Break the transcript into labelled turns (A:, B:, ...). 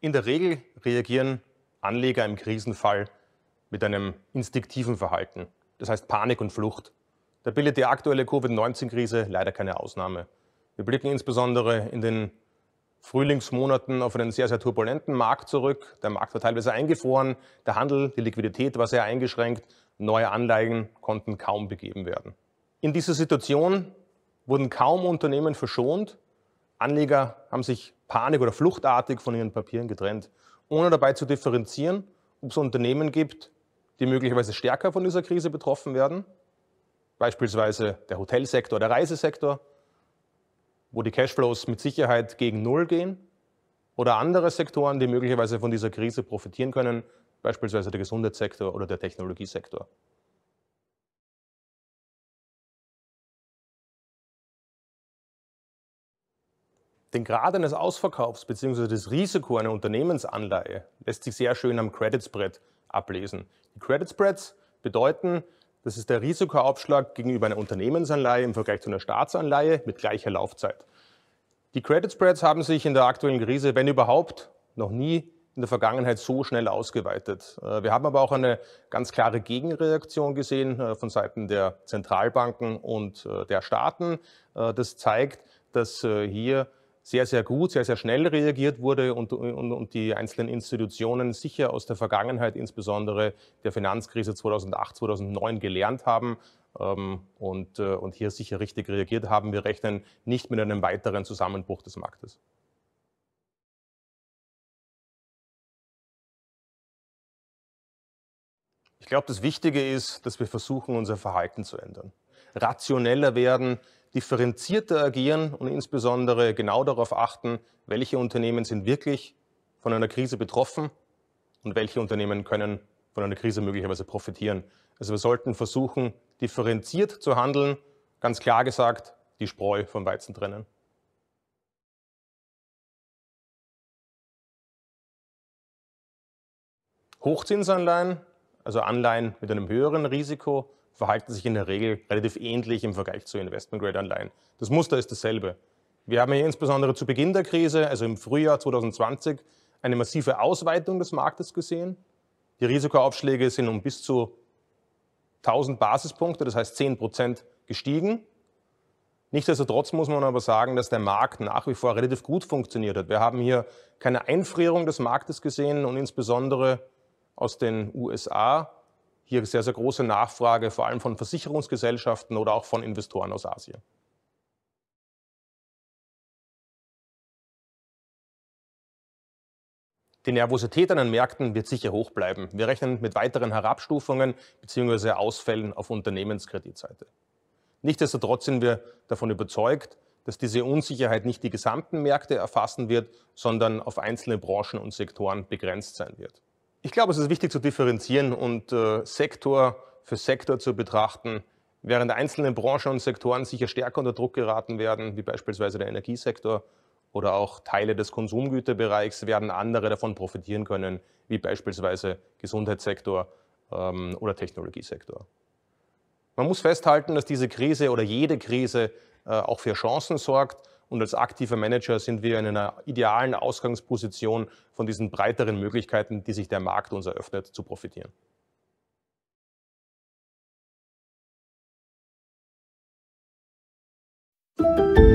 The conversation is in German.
A: In der Regel reagieren Anleger im Krisenfall mit einem
B: instinktiven Verhalten, das heißt Panik und Flucht. Da bildet die aktuelle Covid-19-Krise leider keine Ausnahme. Wir blicken insbesondere in den Frühlingsmonaten auf einen sehr, sehr turbulenten Markt zurück. Der Markt war teilweise eingefroren, der Handel, die Liquidität war sehr eingeschränkt, neue Anleihen konnten kaum begeben werden. In dieser Situation wurden kaum Unternehmen verschont Anleger haben sich panik- oder fluchtartig von ihren Papieren getrennt, ohne dabei zu differenzieren, ob es Unternehmen gibt, die möglicherweise stärker von dieser Krise betroffen werden, beispielsweise der Hotelsektor, der Reisesektor, wo die Cashflows mit Sicherheit gegen Null gehen, oder andere Sektoren, die möglicherweise von dieser Krise profitieren können, beispielsweise der Gesundheitssektor oder der
A: Technologiesektor. Den Grad eines Ausverkaufs bzw. das
B: Risiko einer Unternehmensanleihe lässt sich sehr schön am Credit Spread ablesen. Die Credit Spreads bedeuten, das ist der Risikoaufschlag gegenüber einer Unternehmensanleihe im Vergleich zu einer Staatsanleihe mit gleicher Laufzeit. Die Credit Spreads haben sich in der aktuellen Krise, wenn überhaupt, noch nie in der Vergangenheit so schnell ausgeweitet. Äh, wir haben aber auch eine ganz klare Gegenreaktion gesehen äh, von Seiten der Zentralbanken und äh, der Staaten. Das zeigt, dass hier sehr, sehr gut, sehr, sehr schnell reagiert wurde und, und, und, die einzelnen Institutionen sicher aus der Vergangenheit, insbesondere der Finanzkrise 2008, 2009 gelernt haben ähm, und, äh, und hier sicher richtig reagiert
A: haben. Wir rechnen nicht mit einem weiteren Zusammenbruch des Marktes. Ich glaube, das Wichtige ist, dass wir versuchen, unser Verhalten zu ändern. Rationeller werden,
B: differenzierter agieren und insbesondere genau darauf achten, welche Unternehmen sind wirklich von einer Krise betroffen und welche Unternehmen können von einer Krise möglicherweise profitieren. Also wir sollten versuchen, differenziert zu handeln, ganz klar gesagt,
A: die Spreu vom Weizen trennen. Hochzinsanleihen, also Anleihen
B: mit einem höheren Risiko, verhalten sich in der Regel relativ ähnlich im Vergleich zu Investment-Grade-Anleihen. Das Muster ist dasselbe. Wir haben hier insbesondere zu Beginn der Krise, also im Frühjahr 2020, eine massive Ausweitung des Marktes gesehen. Die Risikoaufschläge sind um bis zu 1000 Basispunkte, das heißt 10 Prozent gestiegen. Nichtsdestotrotz muss man aber sagen, dass der Markt nach wie vor relativ gut funktioniert hat. Wir haben hier keine Einfrierung des Marktes gesehen und insbesondere aus den USA
A: hier sehr, sehr große Nachfrage, vor allem von Versicherungsgesellschaften oder auch von Investoren aus Asien. Die Nervosität an den Märkten wird sicher hoch bleiben. Wir rechnen mit weiteren Herabstufungen
B: bzw. Ausfällen auf Unternehmenskreditseite. Nichtsdestotrotz sind wir davon überzeugt, dass diese Unsicherheit nicht die gesamten Märkte erfassen wird, sondern auf einzelne Branchen und Sektoren begrenzt sein wird. Ich glaube, es ist wichtig zu differenzieren und äh, Sektor für Sektor zu betrachten. Während einzelne Branchen und Sektoren sicher stärker unter Druck geraten werden, wie beispielsweise der Energiesektor oder auch Teile des Konsumgüterbereichs, werden andere davon profitieren können, wie beispielsweise Gesundheitssektor ähm, oder Technologiesektor. Man muss festhalten, dass diese Krise oder jede Krise äh, auch für Chancen sorgt und als aktiver Manager sind wir in einer idealen Ausgangsposition
A: von diesen breiteren Möglichkeiten, die sich der Markt uns eröffnet, zu profitieren. Musik